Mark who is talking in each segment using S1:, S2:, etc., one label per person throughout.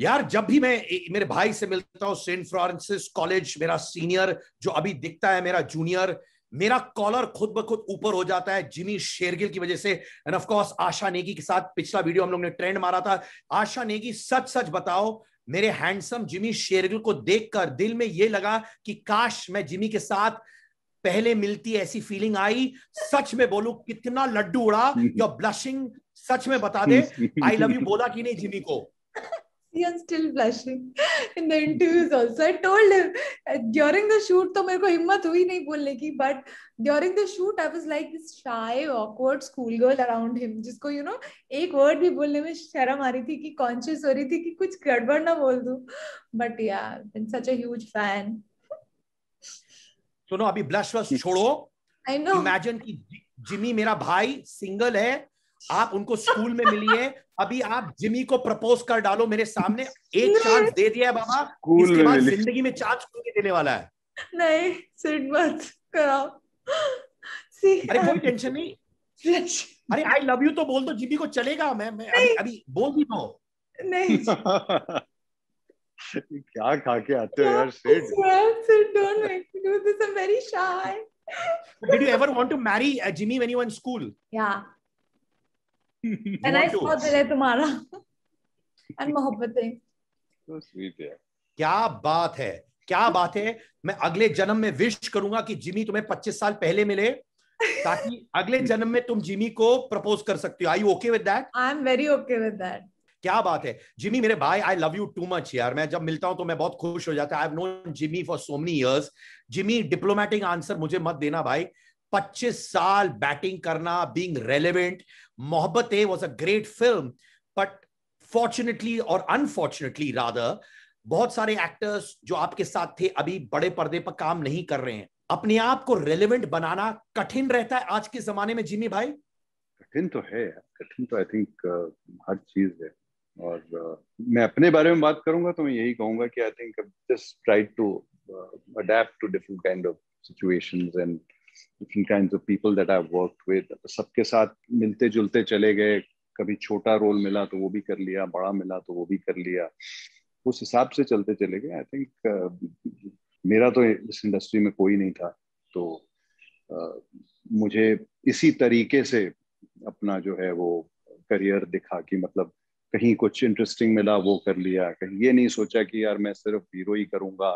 S1: यार जब भी मैं मेरे भाई से मिलता हूँ सेंट फ्रांसिस कॉलेज मेरा सीनियर जो अभी दिखता है मेरा जूनियर मेरा कॉलर खुद ब खुद ऊपर हो जाता है जिमी शेरगिल की वजह से and of course Asha Negi के साथ पिछला वीडियो हम लोग ने ट्रेंड मारा था आशा नेगी सच सच बताओ मेरे हैंडसम जिमी शेरगिल को देखकर दिल में यह लगा कि काश मैं जिमी के साथ पहले मिलती ऐसी फीलिंग आई सच में बोलू कितना लड्डू उड़ा योर ब्लशिंग सच में बता दे आई लव यू बोला कि नहीं जिमी को
S2: see I'm still blushing in the interviews also. I told him during the shoot to mere ko himmat hui nahi bolne ki but during the shoot I was like this shy awkward school girl around him jisko you know ek word bhi bolne mein sharam aa rahi thi ki conscious ho rahi thi ki kuch gadbad na bol do but yeah been such a huge fan
S1: सुनो abhi blush was chodo I know imagine ki jimmy mera bhai single hai आप उनको school में मिलिए अभी आप Jimmy को propose कर डालो मेरे सामने एक चांस दे दिया है बाबा इसके बाद जिंदगी में चांस कोई देने वाला है नहीं सिट मत कराओ अरे कोई टेंशन नहीं अरे आई लव यू तो बोल दो जिमी को चलेगा मैं, मैं अभी, अभी बोल भी दो नहीं
S3: क्या खा के आते हो यार Seth
S2: Seth don't make me do this I am very shy
S1: Did you ever want to marry uh, Jimmy when you were in school? Yeah.
S2: and I saw Dilay Tumhara and Mohabbatein
S1: so तो sweet yeah क्या बात है क्या बात है मैं अगले जन्म में विश करूंगा कि जिमी तुम्हें 25 साल पहले मिले ताकि अगले जन्म में तुम जिमी को प्रपोज कर सकते हो I okay with that
S2: I am very okay with that
S1: क्या बात है जिमी मेरे भाई I love you too much यार मैं जब मिलता हूं तो मैं बहुत खुश हो जाता है I have known Jimmy for so many years Jimmy diplomatic answer मुझे मत देना भाई पच्चीस साल बैटिंग करना being relevant Mohabbat was a great film but fortunately और अनफॉर्चुनेटली राधर बहुत सारे एक्टर्स जो आपके साथ थे अभी बड़े पर्दे पर काम नहीं कर रहे हैं अपने आप को रेलिवेंट बनाना कठिन रहता है आज के जमाने में जिमी भाई
S3: कठिन तो है कठिन तो आई थिंक uh, हर चीज है और uh, मैं अपने बारे में बात करूंगा तो मैं यही कहूंगा कि I think just try to adapt to different kind of situations and different kind of people that I work with सबके साथ मिलते जुलते चले गए कभी छोटा रोल मिला तो वो भी कर लिया बड़ा मिला तो वो भी कर लिया उस हिसाब से चलते चले गए आई थिंक uh, मेरा तो इस इंडस्ट्री में कोई नहीं था तो uh, मुझे इसी तरीके से अपना जो है वो करियर दिखा कि मतलब कहीं कुछ इंटरेस्टिंग मिला वो कर लिया कहीं ये नहीं सोचा कि यार मैं सिर्फ हीरो ही करूंगा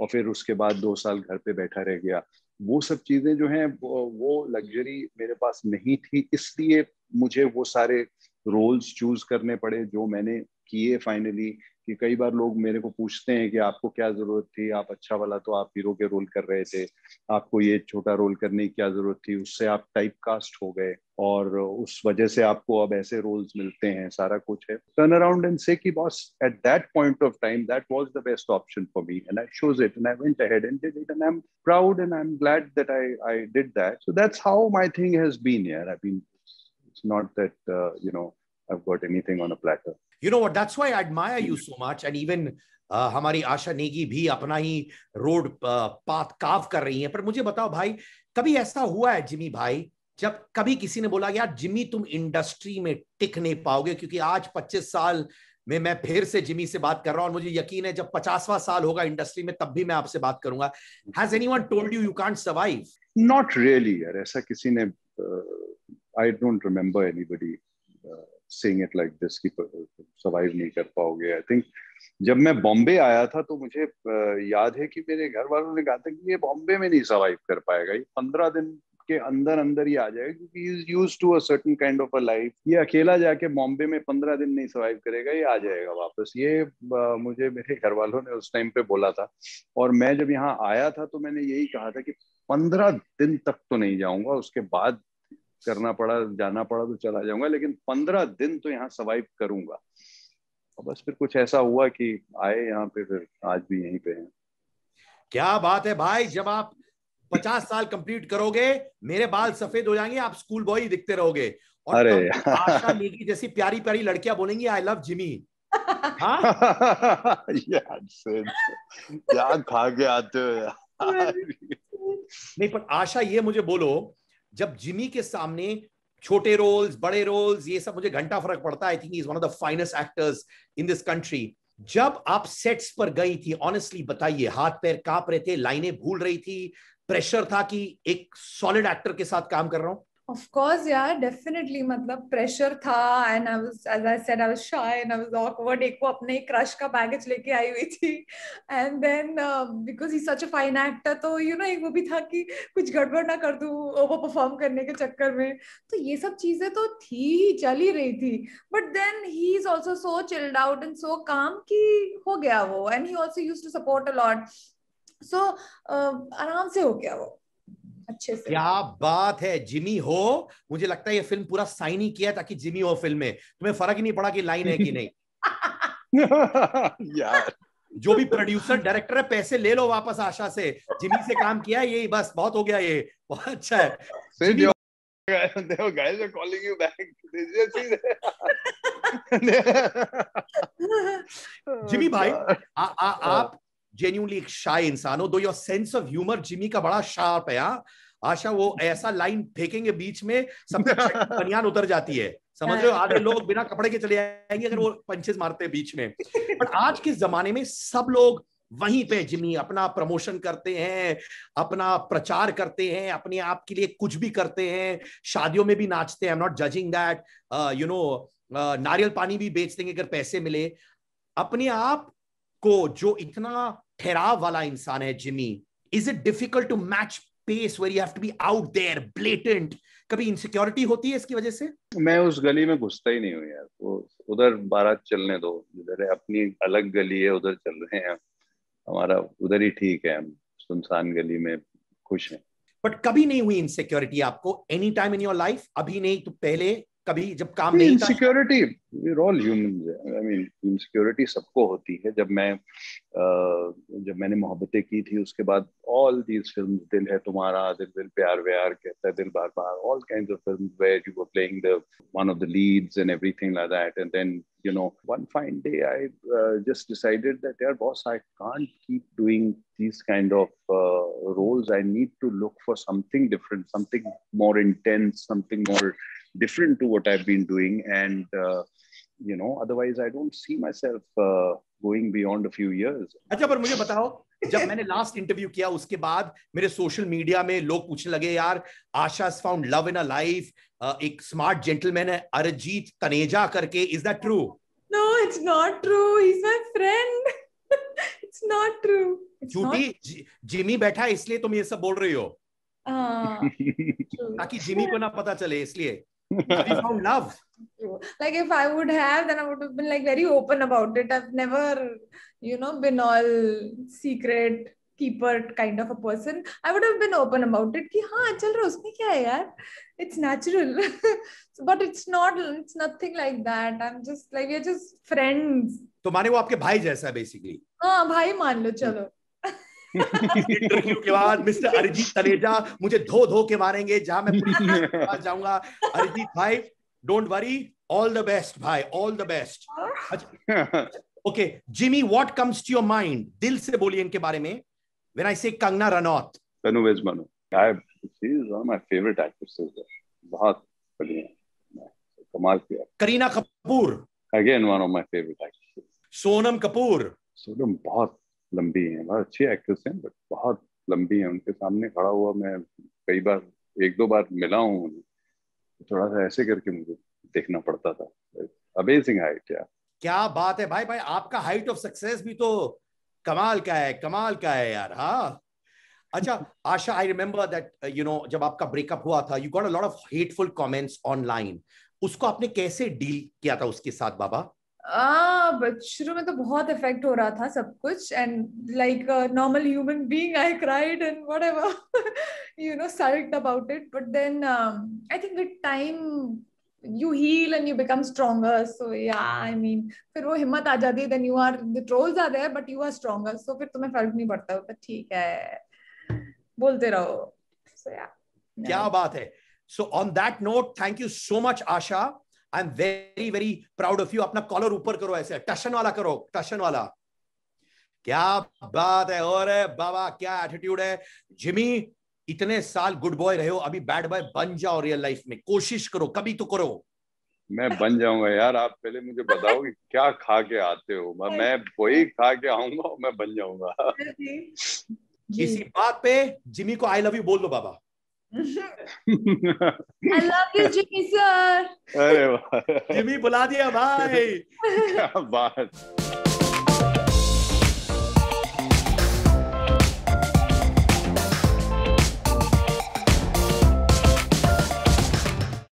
S3: और फिर उसके बाद दो साल घर पे बैठा रह गया वो सब चीजें जो हैं वो लग्जरी मेरे पास नहीं थी इसलिए मुझे वो सारे रोल्स चूज करने पड़े जो मैंने किए फाइनली कि कई बार लोग मेरे को पूछते हैं कि आपको क्या जरूरत थी आप अच्छा वाला तो आप हीरो के रोल कर रहे थे आपको ये छोटा रोल करने की क्या जरूरत थी उससे आप टाइप कास्ट हो गए और उस वजह से आपको अब ऐसे रोल्स मिलते हैं सारा कुछ है टर्न अराउंड एंड से कि boss at that point of time that was the best option for me and I chose it and I went ahead and did it and I am proud and I am glad that I I did that so that's how my thing has been here I it's not that you know I've got anything on a platter.
S1: You know what? That's why I admire you so much. And even Uh, हमारी आशा नेगी भी अपना ही road path काव कर रही है पर मुझे बताओ भाई कभी ऐसा हुआ है जिमी भाई जब कभी किसी ने बोला यार जिमी तुम इंडस्ट्री में टिक नहीं पाओगे क्योंकि आज 25 साल में मैं फिर से जिमी से बात कर रहा हूं और मुझे यकीन है जब 50वां साल होगा इंडस्ट्री में तब भी मैं आपसे बात करूंगा has any told you you can't survive
S3: not really यार ऐसा किसी ने I don't remember anybody saying it like this की सर्वाइव नहीं कर पाओगे आई थिंक जब मैं बॉम्बे आया था तो मुझे याद है कि मेरे घर वालों ने कहा था कि ये बॉम्बे में नहीं सर्वाइव कर पाएगा ये पंद्रह दिन के अंदर अंदर ही आ जाएगा क्योंकि इज यूज टू अटन काइंड ऑफ अ लाइफ ये अकेला जाके बॉम्बे में पंद्रह दिन नहीं सर्वाइव करेगा ये आ जाएगा वापस ये मुझे मेरे घर वालों ने उस टाइम पे बोला था और मैं जब यहाँ आया था तो मैंने यही कहा था कि पंद्रह दिन तक तो नहीं जाऊंगा उसके बाद करना पड़ा जाना पड़ा तो चला जाऊंगा लेकिन पंद्रह दिन तो यहाँ सर्वाइव करूंगा और बस फिर कुछ ऐसा हुआ कि आए यहाँ पे फिर आज भी यहीं पे हैं
S1: क्या बात है भाई जब आप पचास साल कंप्लीट करोगे मेरे बाल सफेद हो जाएंगे आप स्कूल बॉय दिखते रहोगे और अरे तो आशा नेगी जैसी प्यारी प्यारी लड़कियां बोलेंगी आई लव जिमी क्या खा के आते हो यार नहीं पर आशा ये मुझे बोलो जब जिमी के सामने छोटे रोल्स बड़े रोल्स ये सब मुझे घंटा फर्क पड़ता I think is one of the finest actors in this country जब आप सेट्स पर गई थी ऑनेस्टली बताइए हाथ पैर कांप रहे थे लाइनें भूल रही थी प्रेशर था कि एक सॉलिड एक्टर के साथ काम कर रहा हूं
S2: ऑफ कोर्स यार डेफिनेटली मतलब प्रेशर था and I was as I said I was shy and I was awkward एक वो अपने क्रश का बैगेज लेके आई हुई थी and then because he such a fine actor तो यू you नो know, एक वो भी था कि कुछ गड़बड़ ना कर दूँ ओवर परफॉर्म करने के चक्कर में तो ये सब चीज़ें तो थी ही चल ही रही थी but then he is also so chilled out and so calm कि हो गया वो and he also used to support a lot so आराम से हो गया वो अच्छे से क्या
S1: बात है जिमी हो मुझे लगता है ये फिल्म पूरा साइन ही किया ताकि जिमी हो फिल्म में तुम्हें फर्क ही नहीं पड़ा कि लाइन है कि नहीं यार जो भी प्रोड्यूसर डायरेक्टर है पैसे ले लो वापस आशा से जिमी से काम किया ये बस बहुत हो गया ये बहुत अच्छा है
S3: जिमी भाई आ,
S1: आ, आप जेन्यूनली एक शाय इंसान हो though your sense of humour Jimmy का बड़ा शार्प है यहाँ आशा वो ऐसा लाइन फेंकेंगे बीच में सब बनियान उतर जाती है समझ रहे हो आधे हाँ। लोग बिना कपड़े के चले जाएंगे अगर वो पंचेज मारते हैं बीच में बट आज के जमाने में सब लोग वहीं पे जिमी अपना प्रमोशन करते हैं अपना प्रचार करते हैं अपने आप के लिए कुछ भी करते हैं शादियों में भी नाचते हैं not judging that you know नारियल पानी भी बेच देंगे अगर पैसे मिले अपने आप को जो इतना ठहराव वाला इंसान है Jimmy is it difficult to match pace where you have to be out there blatant कभी इनसिक्योरिटी होती है इसकी वजह से
S3: मैं उस गली में घुसता ही नहीं हूँ यार वो उधर बारात चलने दो इधर अपनी अलग गली है उधर चल रहे हैं हमारा उधर ही ठीक है हम
S1: सुनसान गली में खुश हैं बट कभी नहीं हुई इनसिक्योरिटी आपको any time in your life अभी नहीं तो पहले कभी जब काम नहीं insecurity
S3: we're all human I mean insecurity सबको होती है जब मैं जब मैंने मोहब्बतें की थी उसके बाद ऑल दीज फिल्म दिल है तुम्हारा दिल दिल प्यार व्यार कहता है दिल बार बार all kind of film where you were playing the one of the leads and everything like that and then you know one fine day i uh, just decided that yeah boss i can't keep doing these kind of uh, roles i need to look for something different something more intense something more uh, different to what I've been doing. And, uh, you know, otherwise I don't see myself uh, going beyond a few years.
S1: अच्छा पर मुझे बताओ जब मैंने last interview किया उसके बाद मेरे सोशल मीडिया में लोग पूछने लगे यार Asha found love in a life एक स्मार्ट जेंटलमैन है अरजीत तनेजा करके is that true
S2: no it's not true is my friend it's not true झूठी
S1: जिमी बैठा है इसलिए तुम ये सब बोल रही हो
S2: हाँ, ताकि
S1: जिमी को ना पता चले इसलिए I found love.
S2: Like if I would have, then I would have been like very open about it. I've never, you know, been all secret keeper kind of a person. I would have been open about it. कि हाँ चल रहा उसमें क्या है यार? It's natural. But it's not. It's nothing like that. I'm just like we're just friends.
S1: तुम्हारे वो आपके भाई जैसा basically.
S2: हाँ भाई मान लो चलो.
S1: इंटरव्यू के बाद मिस्टर अरिजीत तलेजा मुझे धो धो के मारेंगे जहां मैं जाऊंगा अरिजीत भाई don't worry all the best भाई all the best okay Jimmy what comes to your mind दिल से बोलिए इनके बारे में when I say Kangana Ranaut Tanu
S3: वेजमानो I she is one of my favourite actresses बहुत बढ़िया कमाल की
S1: Kareena Kapoor
S3: again one of my favourite actresses Sonam Kapoor Sonam बहुत लंबी हैं बहुत अच्छी एक्ट्रेस हैं बट बहुत लंबी हैं उनके सामने खड़ा हुआ मैं कई बार एक दो बार मिला हूँ उन्हें थोड़ा सा ऐसे करके मुझे देखना पड़ता था अमेजिंग हाइट यार
S1: क्या बात है भाई भाई आपका हाइट ऑफ सक्सेस भी तो कमाल का है कमाल का है यार हाँ अच्छा Asha I remember that you know जब आपका ब्रेकअप हुआ था you got a lot of hateful comments online उसको आपने कैसे डील किया था उसके साथ बाबा
S2: Ah, शुरू में तो बहुत इफेक्ट हो रहा था सब कुछ and like normal human being I cried and whatever you know sulked about it but then I think with time you heal and you become stronger so yeah I mean फिर वो हिम्मत आ जाती है then you are the trolls आ जाए but you are stronger so फिर तुम्हें फर्क नहीं पड़ता पर ठीक है
S1: बोलते रहो सो या क्या बात है so on that note thank you so much Asha I am very very proud of you अपना कॉलर ऊपर करो ऐसे टशन वाला करो टशन वाला क्या बात है और बाबा क्या एटीट्यूड है जिमी इतने साल गुड बॉय रहे हो अभी बैड बॉय बन जाओ रियल लाइफ में कोशिश करो कभी तो करो
S3: मैं बन जाऊंगा यार आप पहले मुझे बताओ कि क्या खा के आते हो मैं वही खा के आऊंगा मैं बन जाऊंगा इसी
S1: बात पे जिमी को आई लव यू बोल दो बाबा
S2: I love you, Jimmy sir.
S1: अरे जिमी बुला दिया भाई क्या
S2: बात